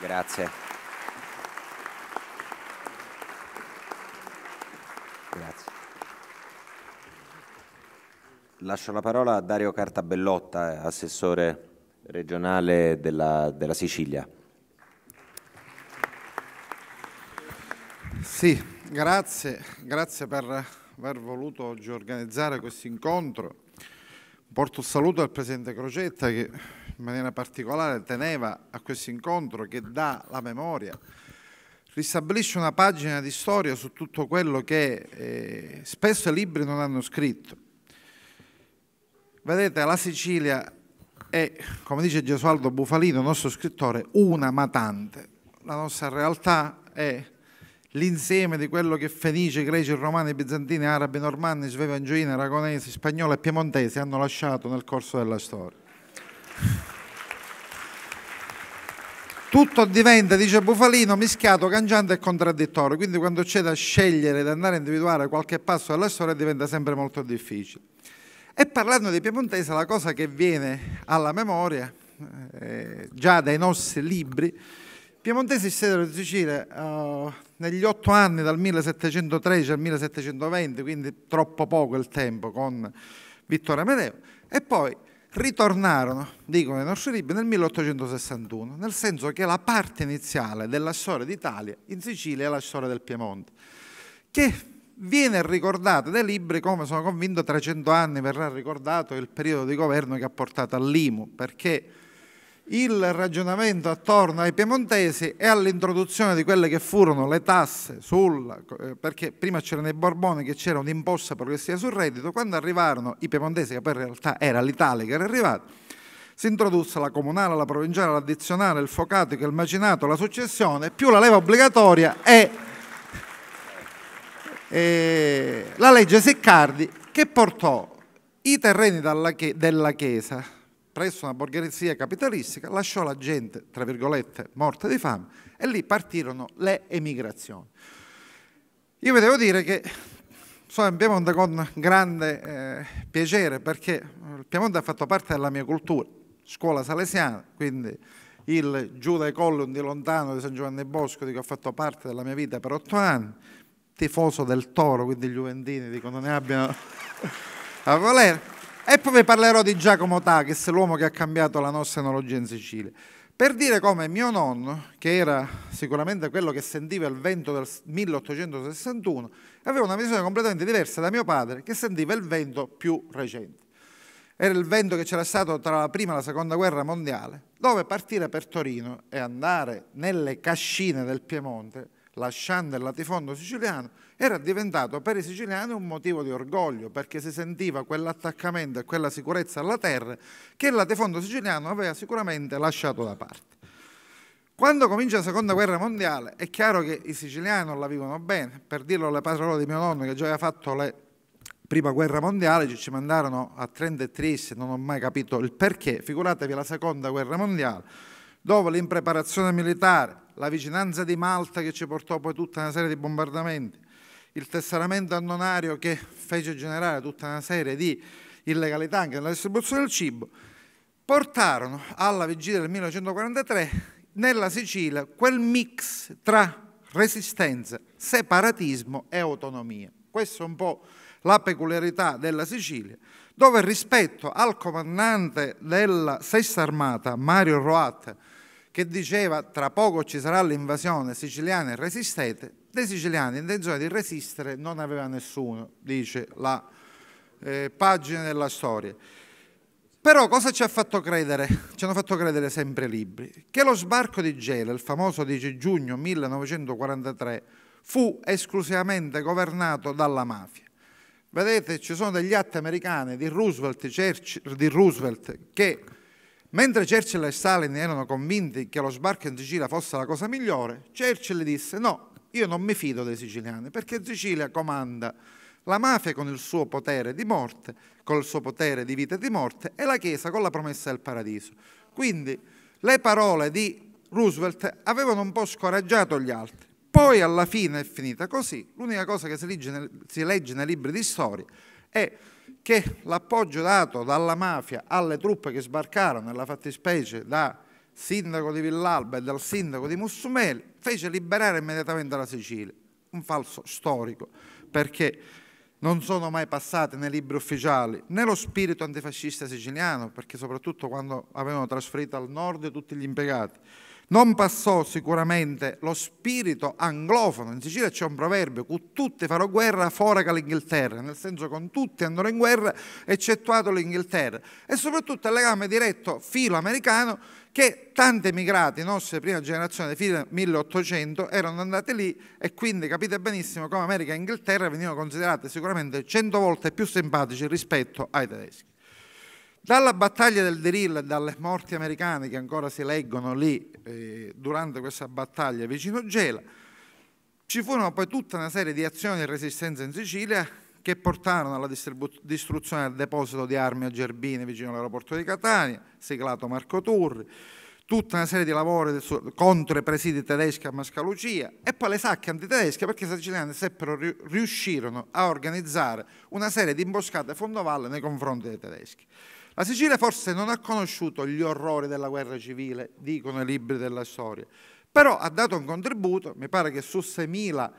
Grazie. Grazie. Lascio la parola a Dario Cartabellotta, eh, assessore regionale della, della Sicilia. Sì, grazie, grazie per aver voluto oggi organizzare questo incontro. Porto un saluto al Presidente Crocetta che in maniera particolare teneva a questo incontro che dà la memoria, ristabilisce una pagina di storia su tutto quello che eh, spesso i libri non hanno scritto. Vedete, la Sicilia è, come dice Gesualdo Bufalino, nostro scrittore, una matante. La nostra realtà è l'insieme di quello che fenici, greci, romani, bizantini, arabi, normanni, svevangioini, aragonesi, spagnoli e piemontesi hanno lasciato nel corso della storia. tutto diventa, dice Bufalino, mischiato, cangiante e contraddittorio, quindi quando c'è da scegliere, da andare a individuare qualche passo della storia diventa sempre molto difficile. E parlando di Piemontese, la cosa che viene alla memoria, eh, già dai nostri libri, Piemontesi stettero in Sicilia eh, negli otto anni dal 1713 al 1720, quindi troppo poco il tempo con Vittorio Amedeo, e poi ritornarono, dicono i nostri libri, nel 1861, nel senso che la parte iniziale della storia d'Italia in Sicilia è la storia del Piemonte, che viene ricordata dai libri come sono convinto 300 anni verrà ricordato il periodo di governo che ha portato all'IMU, perché il ragionamento attorno ai piemontesi e all'introduzione di quelle che furono le tasse sul... Eh, perché prima c'erano i Borboni che c'era un'imposta progressiva sul reddito, quando arrivarono i piemontesi, che poi in realtà era l'Italia che era arrivata, si introdusse la comunale, la provinciale, l'addizionale, il focatico, il macinato, la successione, più la leva obbligatoria e, e la legge Seccardi che portò i terreni della Chiesa presso una borghesia capitalistica, lasciò la gente, tra virgolette, morta di fame e lì partirono le emigrazioni. Io vi devo dire che sono in Piemonte con grande eh, piacere perché il Piemonte ha fatto parte della mia cultura, scuola salesiana, quindi il Giuda e colli di lontano di San Giovanni Bosco di cui ho fatto parte della mia vita per otto anni, tifoso del Toro, quindi gli Juventini dicono ne abbiano a volere. E poi vi parlerò di Giacomo Taches, l'uomo che ha cambiato la nostra enologia in Sicilia. Per dire come mio nonno, che era sicuramente quello che sentiva il vento del 1861, aveva una visione completamente diversa da mio padre, che sentiva il vento più recente. Era il vento che c'era stato tra la prima e la seconda guerra mondiale, dove partire per Torino e andare nelle cascine del Piemonte lasciando il latifondo siciliano, era diventato per i siciliani un motivo di orgoglio perché si sentiva quell'attaccamento e quella sicurezza alla terra che il latifondo siciliano aveva sicuramente lasciato da parte. Quando comincia la seconda guerra mondiale è chiaro che i siciliani non la vivono bene, per dirlo alle parole di mio nonno che già aveva fatto la prima guerra mondiale, ci mandarono a Trento e Trisse, non ho mai capito il perché, figuratevi la seconda guerra mondiale dopo l'impreparazione militare, la vicinanza di Malta che ci portò poi tutta una serie di bombardamenti, il tesseramento annonario che fece generare tutta una serie di illegalità anche nella distribuzione del cibo, portarono alla vigilia del 1943 nella Sicilia quel mix tra resistenza, separatismo e autonomia. Questo è un po' la peculiarità della Sicilia, dove rispetto al comandante della Sesta Armata, Mario Roat, che diceva tra poco ci sarà l'invasione siciliana e resistete, dei siciliani intenzione di resistere non aveva nessuno, dice la eh, pagina della storia. Però cosa ci, ha fatto credere? ci hanno fatto credere sempre i libri? Che lo sbarco di Gela, il famoso 10 giugno 1943, fu esclusivamente governato dalla mafia. Vedete, ci sono degli atti americani di Roosevelt, di Roosevelt che mentre Churchill e Stalin erano convinti che lo sbarco in Sicilia fosse la cosa migliore, Churchill disse no, io non mi fido dei siciliani perché Sicilia comanda la mafia con il suo potere di morte, con il suo potere di vita e di morte e la Chiesa con la promessa del paradiso. Quindi le parole di Roosevelt avevano un po' scoraggiato gli altri. Poi alla fine è finita così. L'unica cosa che si legge, nel, si legge nei libri di storia è che l'appoggio dato dalla mafia alle truppe che sbarcarono, nella fattispecie da sindaco di Villalba e dal sindaco di Mussumeli, fece liberare immediatamente la Sicilia. Un falso storico, perché non sono mai passate nei libri ufficiali né lo spirito antifascista siciliano, perché soprattutto quando avevano trasferito al nord tutti gli impiegati, non passò sicuramente lo spirito anglofono. In Sicilia c'è un proverbio, con tutti farò guerra fuori che l'Inghilterra, nel senso con tutti andrò in guerra eccettuato l'Inghilterra. E soprattutto il legame diretto filo-americano che tanti emigrati, nostre prima generazione fino al 1800, erano andati lì e quindi capite benissimo come America e Inghilterra venivano considerate sicuramente 100 volte più simpatici rispetto ai tedeschi. Dalla battaglia del Deril e dalle morti americane che ancora si leggono lì eh, durante questa battaglia vicino Gela, ci furono poi tutta una serie di azioni di resistenza in Sicilia che portarono alla distruzione del deposito di armi a Gerbine vicino all'aeroporto di Catania, siglato Marco Turri, tutta una serie di lavori contro i presidi tedeschi a Mascalucia e poi le sacche antitedesche perché i siciliani seppero, riuscirono a organizzare una serie di imboscate fondovalle nei confronti dei tedeschi. La Sicilia forse non ha conosciuto gli orrori della guerra civile, dicono i libri della storia, però ha dato un contributo, mi pare che su 6.000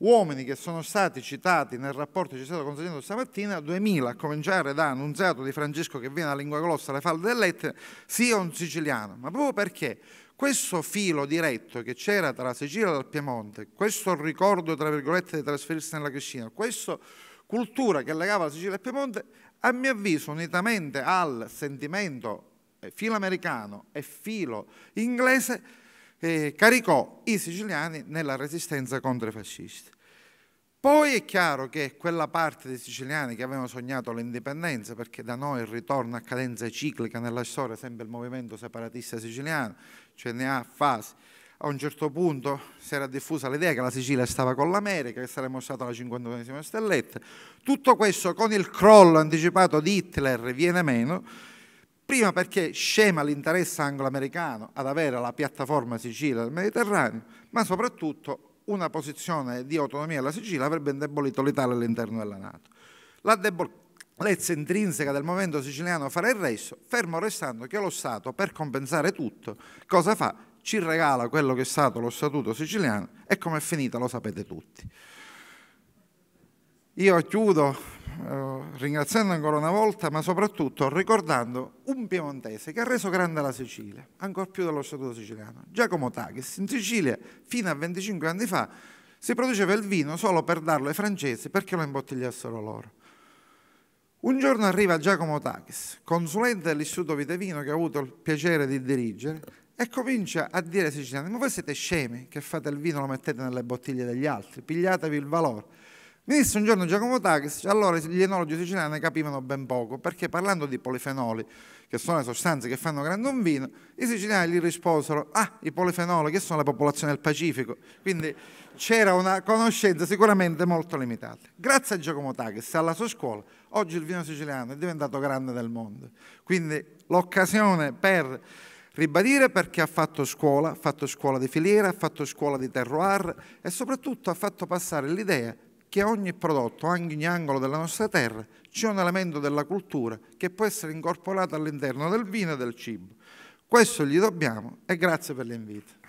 uomini che sono stati citati nel rapporto che ci è stato consegnato stamattina, 2000, a cominciare da Annunziato di Francesco che viene a lingua grossa alle falde dell'Etna, sia un siciliano, ma proprio perché questo filo diretto che c'era tra Sicilia e il Piemonte, questo ricordo, tra virgolette, di trasferirsi nella Cristina, questa cultura che legava la Sicilia e il Piemonte, a mio avviso, unitamente al sentimento eh, filo americano e filo inglese, eh, caricò i siciliani nella resistenza contro i fascisti. Poi è chiaro che quella parte dei siciliani che avevano sognato l'indipendenza, perché da noi il ritorno a cadenza ciclica nella storia sempre il movimento separatista siciliano, cioè ne ha fasi, a un certo punto si era diffusa l'idea che la Sicilia stava con l'America, che saremmo stati alla 51esima stelletta, tutto questo con il crollo anticipato di Hitler viene meno, Prima perché scema l'interesse anglo-americano ad avere la piattaforma Sicilia del Mediterraneo, ma soprattutto una posizione di autonomia della Sicilia avrebbe indebolito l'Italia all'interno della Nato. La debolezza intrinseca del movimento siciliano farà il resto, fermo restando che lo Stato, per compensare tutto, cosa fa? Ci regala quello che è stato lo Statuto siciliano e come è finita lo sapete tutti. Io chiudo eh, ringraziando ancora una volta, ma soprattutto ricordando un piemontese che ha reso grande la Sicilia, ancora più dello Statuto siciliano, Giacomo Taghis. In Sicilia, fino a 25 anni fa, si produceva il vino solo per darlo ai francesi perché lo imbottigliassero loro. Un giorno arriva Giacomo Taghis, consulente dell'Istituto Vitevino che ho avuto il piacere di dirigere, e comincia a dire ai siciliani, ma voi siete scemi che fate il vino e lo mettete nelle bottiglie degli altri, pigliatevi il valore. Mi disse un giorno Giacomo Takis, allora gli enologi siciliani ne capivano ben poco, perché parlando di polifenoli, che sono le sostanze che fanno grande un vino, i siciliani gli risposero, ah, i polifenoli che sono la popolazione del Pacifico, quindi c'era una conoscenza sicuramente molto limitata. Grazie a Giacomo Takis e alla sua scuola, oggi il vino siciliano è diventato grande nel mondo, quindi l'occasione per ribadire perché ha fatto scuola, ha fatto scuola di filiera, ha fatto scuola di terroir e soprattutto ha fatto passare l'idea che ogni prodotto, ogni angolo della nostra terra, c'è un elemento della cultura che può essere incorporato all'interno del vino e del cibo. Questo gli dobbiamo e grazie per l'invito.